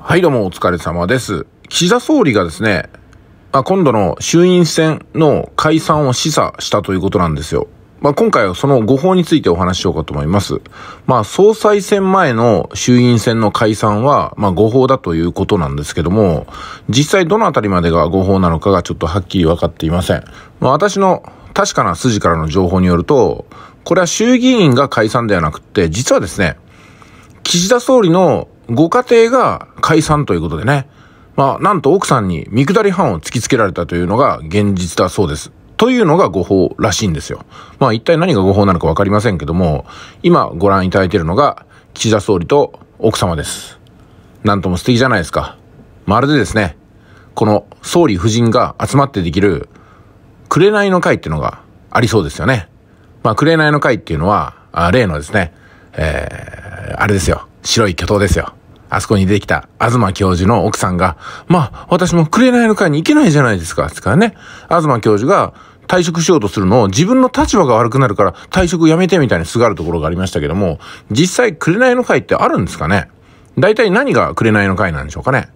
はい、どうもお疲れ様です。岸田総理がですね、まあ、今度の衆院選の解散を示唆したということなんですよ。まあ、今回はその誤報についてお話ししようかと思います。まあ、総裁選前の衆院選の解散は、まあ、誤報だということなんですけども、実際どのあたりまでが誤報なのかがちょっとはっきり分かっていません。まあ、私の確かな筋からの情報によると、これは衆議院が解散ではなくて、実はですね、岸田総理のご家庭が解散ということでね、まあ、なんと奥さんに見下り犯を突きつけられたというのが現実だそうです。というのが誤報らしいんですよ。まあ一体何が誤報なのかわかりませんけども、今ご覧いただいているのが岸田総理と奥様です。なんとも素敵じゃないですか。まるでですね、この総理夫人が集まってできる紅の会っていうのがありそうですよね。まあ紅の会っていうのは、あ例のですね、えー、あれですよ。白い巨頭ですよ。あそこにできた、東教授の奥さんが、まあ、私も紅の会に行けないじゃないですか、つからね。東教授が退職しようとするのを自分の立場が悪くなるから退職やめてみたいにすがるところがありましたけども、実際紅の会ってあるんですかね大体何が紅の会なんでしょうかね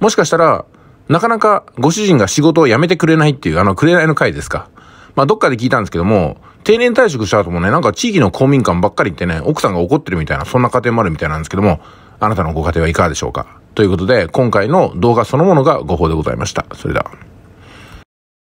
もしかしたら、なかなかご主人が仕事を辞めてくれないっていうあの紅の会ですか。まあ、どっかで聞いたんですけども、定年退職した後もね、なんか地域の公民館ばっかり行ってね、奥さんが怒ってるみたいな、そんな家庭もあるみたいなんですけども、あなたのご家庭はいかがでしょうかということで、今回の動画そのものが誤報でございました。それでは。